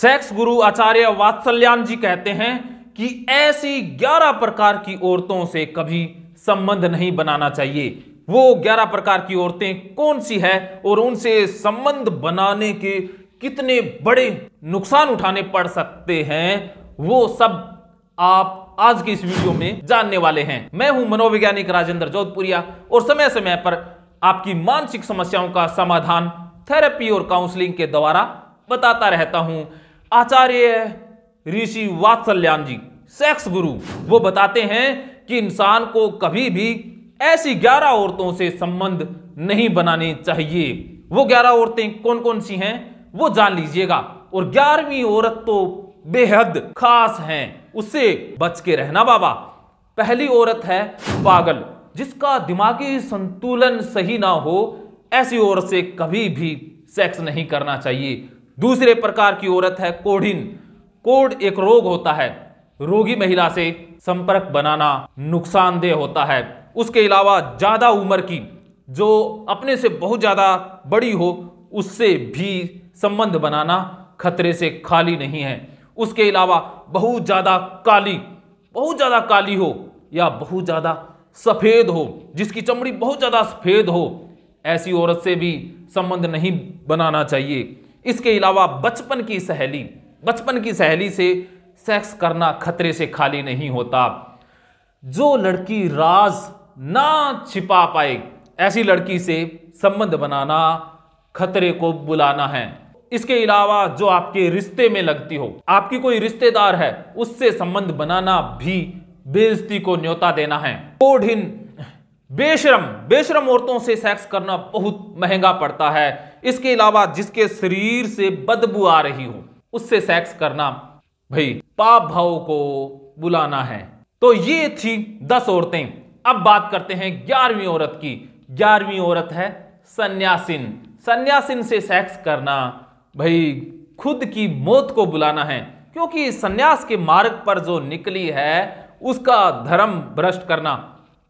sex गुरु आचार्य वात्सल्यान जी कहते हैं कि ऐसी 11 प्रकार की औरतों से कभी संबंध नहीं बनाना चाहिए वो 11 प्रकार की औरतें कौन सी है और उनसे संबंध बनाने के कितने बड़े नुकसान उठाने पड़ सकते हैं वो सब आप आज की इस वीडियो में जानने वाले हैं मैं हूं मनोवैज्ञानिक राजेंद्र जोधपुरिया और समय समय पर आपकी मानसिक समस्याओं का समाधान थेरेपी और काउंसलिंग के द्वारा बताता रहता हूं आचार्य ऋषि वात्सल्याण जी सेक्स गुरु वो बताते हैं कि इंसान को कभी भी ऐसी ग्यारह औरतों से संबंध नहीं बनाने चाहिए वो ग्यारह औरतें कौन कौन सी हैं वो जान लीजिएगा और ग्यारहवीं औरत तो बेहद खास हैं उससे बच के रहना बाबा पहली औरत है पागल जिसका दिमागी संतुलन सही ना हो ऐसी औरत से कभी भी सेक्स नहीं करना चाहिए दूसरे प्रकार की औरत है कोढ़िन कोड एक रोग होता है रोगी महिला से संपर्क बनाना नुकसानदेह होता है उसके अलावा ज़्यादा उम्र की जो अपने से बहुत ज़्यादा बड़ी हो उससे भी संबंध बनाना खतरे से खाली नहीं है उसके अलावा बहुत ज़्यादा काली बहुत ज़्यादा काली हो या बहुत ज़्यादा सफ़ेद हो जिसकी चमड़ी बहुत ज़्यादा सफ़ेद हो ऐसी औरत से भी संबंध नहीं बनाना चाहिए इसके अलावा बचपन की सहेली बचपन की सहेली से सेक्स करना खतरे से खाली नहीं होता जो लड़की राज ना छिपा पाए ऐसी लड़की से संबंध बनाना खतरे को बुलाना है इसके अलावा जो आपके रिश्ते में लगती हो आपकी कोई रिश्तेदार है उससे संबंध बनाना भी बेजती को न्योता देना है कोढ़िन बेशरम बेशरम औरतों से सेक्स करना बहुत महंगा पड़ता है इसके अलावा जिसके शरीर से बदबू आ रही हो उससे सेक्स करना भाई पाप भाव को बुलाना है तो ये थी दस औरतें अब बात करते हैं ग्यारहवीं औरत की ग्यारहवीं औरत है सन्यासिन सन्यासिन से सेक्स करना भाई खुद की मौत को बुलाना है क्योंकि सन्यास के मार्ग पर जो निकली है उसका धर्म भ्रष्ट करना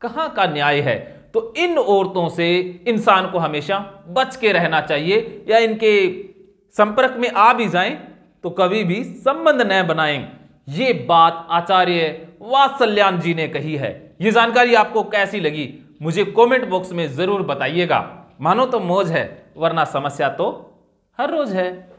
कहाँ का न्याय है तो इन औरतों से इंसान को हमेशा बच के रहना चाहिए या इनके संपर्क में आ भी जाएं तो कभी भी संबंध न बनाएं ये बात आचार्य वात्सल्याण जी ने कही है ये जानकारी आपको कैसी लगी मुझे कमेंट बॉक्स में ज़रूर बताइएगा मानो तो मौज है वरना समस्या तो हर रोज़ है